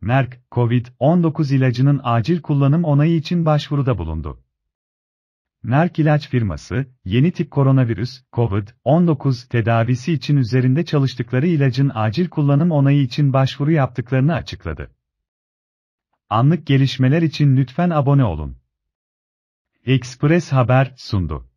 Merck, COVID-19 ilacının acil kullanım onayı için başvuruda bulundu. Merck ilaç firması, yeni tip koronavirüs, COVID-19 tedavisi için üzerinde çalıştıkları ilacın acil kullanım onayı için başvuru yaptıklarını açıkladı. Anlık gelişmeler için lütfen abone olun. Express Haber sundu.